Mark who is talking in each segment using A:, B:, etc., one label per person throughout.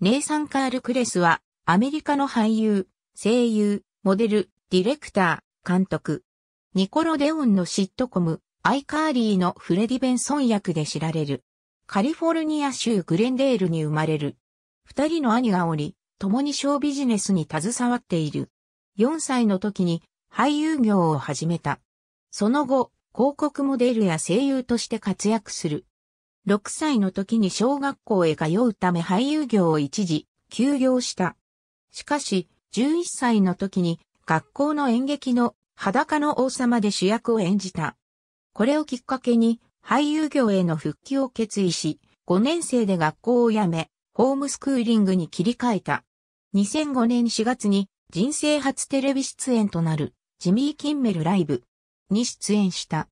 A: ネイサン・カール・クレスは、アメリカの俳優、声優、モデル、ディレクター、監督。ニコロ・デオンのシットコム、アイ・カーリーのフレディ・ベンソン役で知られる。カリフォルニア州グレンデールに生まれる。二人の兄がおり、共に小ビジネスに携わっている。4歳の時に俳優業を始めた。その後、広告モデルや声優として活躍する。6歳の時に小学校へ通うため俳優業を一時休業した。しかし、11歳の時に学校の演劇の裸の王様で主役を演じた。これをきっかけに俳優業への復帰を決意し、5年生で学校を辞め、ホームスクーリングに切り替えた。2005年4月に人生初テレビ出演となるジミー・キンメルライブに出演した。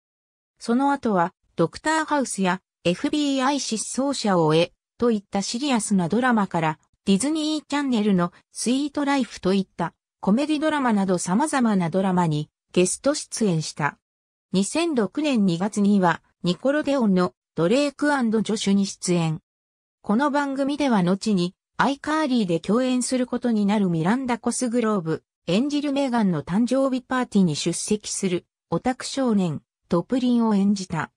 A: その後はドクターハウスや FBI 失踪者を追え、といったシリアスなドラマから、ディズニーチャンネルのスイートライフといったコメディドラマなど様々なドラマにゲスト出演した。2006年2月にはニコロデオンのドレイク助手に出演。この番組では後にアイカーリーで共演することになるミランダ・コスグローブ、演じるメーガンの誕生日パーティーに出席するオタク少年、トプリンを演じた。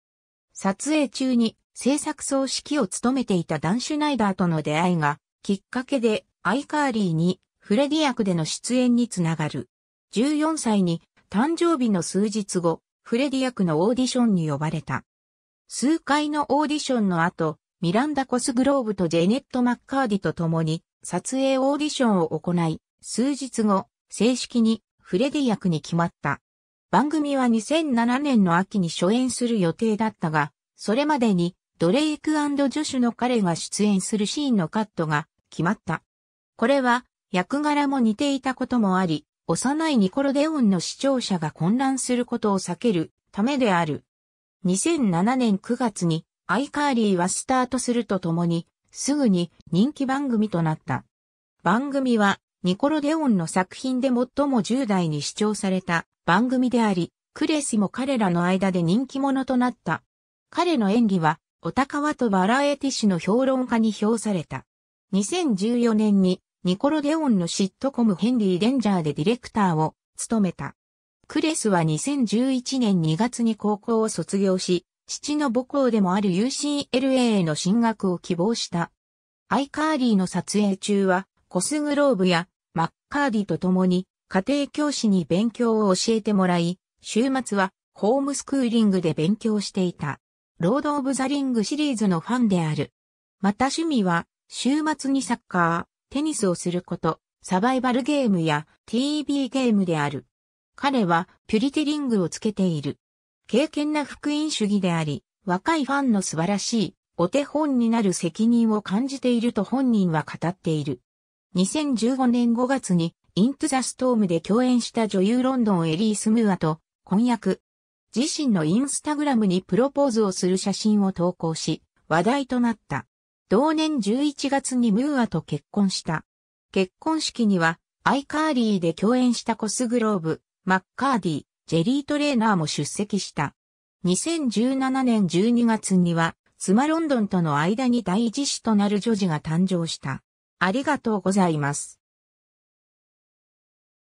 A: 撮影中に制作総指揮を務めていたダン・シュナイダーとの出会いが、きっかけで、アイカーリーに、フレディ役での出演につながる。14歳に、誕生日の数日後、フレディ役のオーディションに呼ばれた。数回のオーディションの後、ミランダ・コスグローブとジェネット・マッカーディと共に、撮影オーディションを行い、数日後、正式にフレディ役に決まった。番組は2007年の秋に初演する予定だったが、それまでにドレイクジョシュの彼が出演するシーンのカットが決まった。これは役柄も似ていたこともあり、幼いニコロデオンの視聴者が混乱することを避けるためである。2007年9月にアイカーリーはスタートするとともに、すぐに人気番組となった。番組はニコロデオンの作品で最も10代に視聴された番組であり、クレスも彼らの間で人気者となった。彼の演技はおタカワとバラエティ誌の評論家に評された。2014年にニコロデオンのシットコムヘンリー・デンジャーでディレクターを務めた。クレスは2011年2月に高校を卒業し、父の母校でもある UCLA への進学を希望した。アイカーリーの撮影中は、コスグローブやマッカーディと共に家庭教師に勉強を教えてもらい、週末はホームスクーリングで勉強していた。ロード・オブ・ザ・リングシリーズのファンである。また趣味は、週末にサッカー、テニスをすること、サバイバルゲームや TV ゲームである。彼はピュリティリングをつけている。敬虔な福音主義であり、若いファンの素晴らしいお手本になる責任を感じていると本人は語っている。2015年5月にイントゥザストームで共演した女優ロンドンエリー・スムアと婚約、自身のインスタグラムにプロポーズをする写真を投稿し、話題となった。同年11月にムーアと結婚した。結婚式には、アイカーリーで共演したコスグローブ、マッカーディ、ジェリートレーナーも出席した。2017年12月には、スマロンドンとの間に第一子となる女児が誕生した。ありがとうございます。